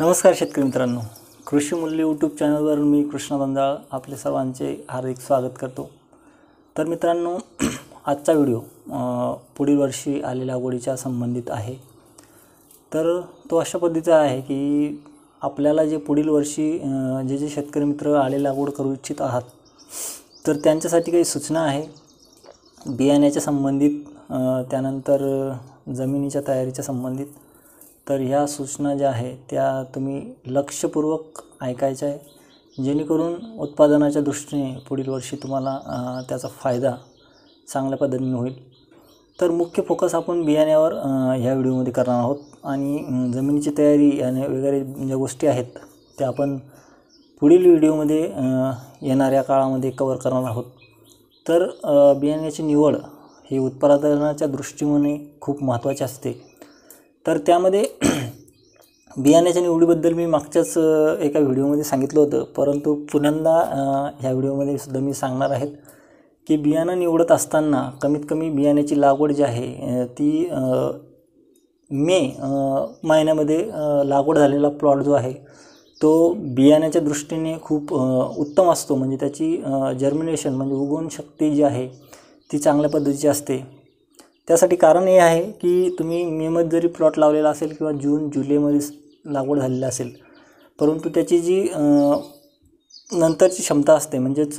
नमस्कार शेतकरी मित्रांनो कृषी मूल्य यूट्यूब चॅनलवर मी कृष्णा बंजाळ आपले सर्वांचे हार्दिक स्वागत करतो तर मित्रांनो आजचा व्हिडिओ पुढील वर्षी आलेल्या आवडीच्या संबंधित आहे तर तो अशा पद्धतीचा आहे की आपल्याला जे पुढील वर्षी जे जे शेतकरी मित्र आलेला लागवड करू इच्छित आहात तर त्यांच्यासाठी काही सूचना आहे बियाण्याच्या संबंधित त्यानंतर जमिनीच्या तयारीच्या संबंधित तर ह्या सूचना ज्या आहे त्या तुम्ही लक्षपूर्वक ऐकायच्या आहे जेणेकरून उत्पादनाच्या दृष्टीने पुढील वर्षी तुम्हाला त्याचा फायदा चांगल्या पद्धतीने होईल तर मुख्य फोकस आपण बियाण्यावर ह्या व्हिडिओमध्ये करणार आहोत आणि जमिनीची तयारी आणि वगैरे ज्या गोष्टी आहेत त्या आपण पुढील व्हिडिओमध्ये येणाऱ्या काळामध्ये कवर करणार आहोत तर बियाण्याची निवड ही उत्पादनाच्या दृष्टीने खूप महत्त्वाची असते तर त्यामध्ये बियाण्याच्या निवडीबद्दल मी मागच्याच एका व्हिडिओमध्ये सांगितलं होतं परंतु पुन्हा ह्या व्हिडिओमध्ये सुद्धा मी सांगणार आहेत की बियाणं निवडत असताना कमीत कमी बियाण्याची लागवड जी आहे ती मे महिन्यामध्ये लागवड झालेला प्लॉट जो आहे तो बियाण्याच्या दृष्टीने खूप उत्तम असतो म्हणजे त्याची जर्मिनेशन म्हणजे उगवण शक्ती जी आहे ती चांगल्या पद्धतीची असते त्यासाठी कारण हे आहे की तुम्ही मेमध्ये जरी प्लॉट लावलेला असेल किंवा जून जुलैमध्ये लागवड झालेली असेल परंतु त्याची जी नंतरची क्षमता असते म्हणजेच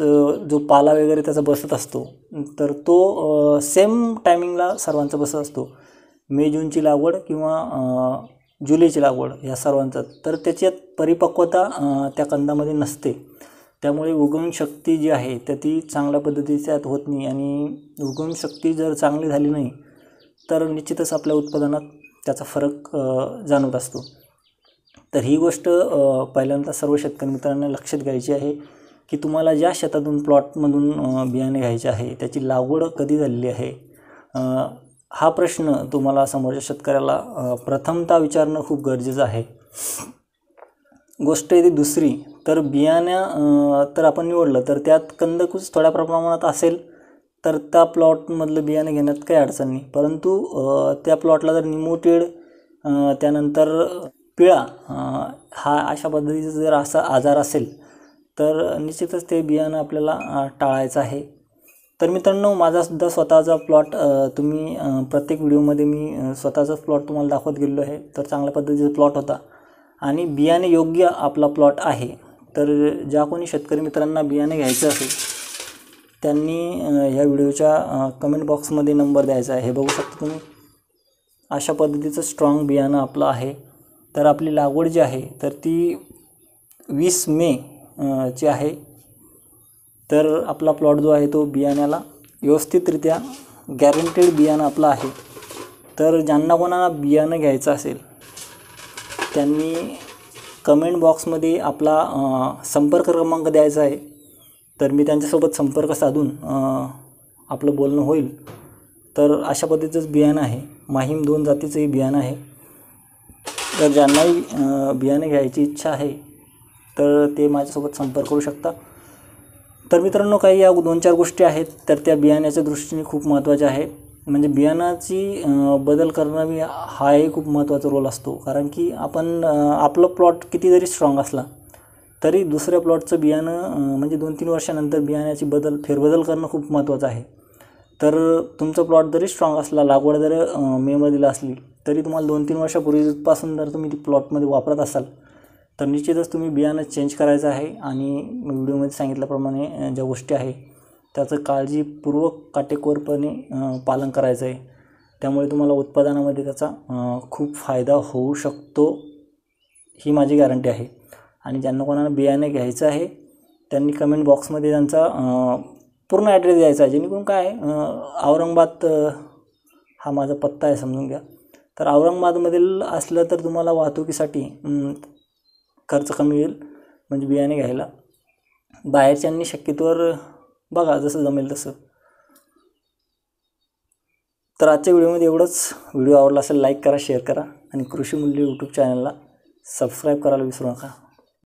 जो पाला वगैरे त्याचा बसत असतो तर तो सेम टायमिंगला सर्वांचा बसत असतो मे जूनची लागवड किंवा जुलैची लागवड ह्या सर्वांचा तर त्याच्यात परिपक्वता त्या कंदामध्ये नसते त्यामुळे उगवण शक्ती जी आहे तर ती चांगल्या पद्धतीची आत होत नाही आणि उगवण शक्ती जर चांगली झाली नाही तर निश्चितच आपल्या उत्पादनात त्याचा फरक जाणवत असतो तर ही गोष्ट पहिल्यांदा सर्व शेतकरी मित्रांना लक्षात घ्यायची आहे की तुम्हाला ज्या शेतातून प्लॉटमधून बियाणे घ्यायचे आहे त्याची लागवड कधी झालेली आहे हा प्रश्न तुम्हाला समोरच्या शेतकऱ्याला प्रथमता विचारणं खूप गरजेचं आहे गोष्ट येते दुसरी तर बियाण्या तर आपण निवडलं तर त्यात कंदकूच थोड्या प्रमाणात असेल तर त्या प्लॉटमधलं बियाणं घेण्यात काही अडचण नाही परंतु त्या प्लॉटला जर निमोटेड त्यानंतर पिळा हा अशा पद्धतीचा जर असा आजार असेल तर निश्चितच ते बियाणं आपल्याला टाळायचं आहे तर मित्रांनो माझासुद्धा स्वतःचा प्लॉट तुम्ही प्रत्येक व्हिडिओमध्ये मी स्वतःचाच प्लॉट तुम्हाला दाखवत गेलो आहे तर चांगल्या पद्धतीचा प्लॉट होता आणि बियाणे योग्य आपला प्लॉट आहे तर ज्या कोणी शेतकरी मित्रांना बियाणे घ्यायचं असेल त्यांनी ह्या व्हिडिओच्या कमेंट बॉक्समध्ये नंबर द्यायचा आहे हे बघू शकता तुम्ही अशा पद्धतीचं स्ट्रॉंग बियाणं आपलं आहे तर आपली लागवड जी आहे तर ती वीस मे ची आहे तर आपला प्लॉट जो आहे तो बियाण्याला व्यवस्थितरित्या गॅरंटेड बियाणं आपलं आहे तर ज्यांना कोणाला बियाणं घ्यायचं असेल त्यांनी कमेंट बॉक्समध्ये आपला संपर्क क्रमांक द्यायचा आहे तर मी त्यांच्यासोबत संपर्क साधून आपलं बोलणं होईल तर अशा पद्धतीचंच बियाणं आहे माहीम दोन जातीचंही बियाणं आहे तर ज्यांनाही बियाणे घ्यायची इच्छा आहे तर ते माझ्यासोबत संपर्क करू शकता तर मित्रांनो काही या दोन चार गोष्टी आहेत तर त्या बियाण्याच्या दृष्टीने खूप महत्त्वाच्या आहे म्हणजे बियाणाची बदल करणं मी एक खूप महत्त्वाचा रोल असतो कारण की आपण आपलं प्लॉट किती जरी स्ट्रॉंग असला तरी दुसऱ्या प्लॉटचं बियाणं म्हणजे दोन तीन वर्षानंतर बियाण्याची बदल फेरबदल करणं खूप महत्त्वाचं आहे तर तुमचा प्लॉट जरी स्ट्रॉंग असला लागवड जर मेमध्येला असली तरी तुम्हाला दोन तीन वर्षापूर्वीपासून जर तुम्ही ती प्लॉटमध्ये वापरत असाल तर निश्चितच तुम्ही बियाणं चेंज करायचं आहे आणि व्हिडिओमध्ये सांगितल्याप्रमाणे ज्या गोष्टी आहे त्याचं काळजीपूर्वक काटेकोरपणे पालन करायचं आहे त्यामुळे तुम्हाला उत्पादनामध्ये त्याचा खूप फायदा होऊ शकतो ही माझी गॅरंटी आहे आणि ज्यांना कोणाला बियाणे घ्यायचं आहे त्यांनी कमेंट बॉक्समध्ये त्यांचा पूर्ण ॲड्रेस द्यायचा आहे जेणेकरून काय औरंगाबाद हा माझा पत्ता आहे समजून घ्या तर औरंगाबादमधील असलं तर तुम्हाला वाहतुकीसाठी खर्च कमी येईल म्हणजे बियाणे घ्यायला बाहेरच्यांनी शक्यतोवर बघा जसं जमेल तसं तर आजच्या व्हिडिओमध्ये एवढंच व्हिडिओ आवडला असेल लाईक करा शेअर करा आणि कृषी मूल्य यूट्यूब चॅनलला सबस्क्राईब करायला विसरू नका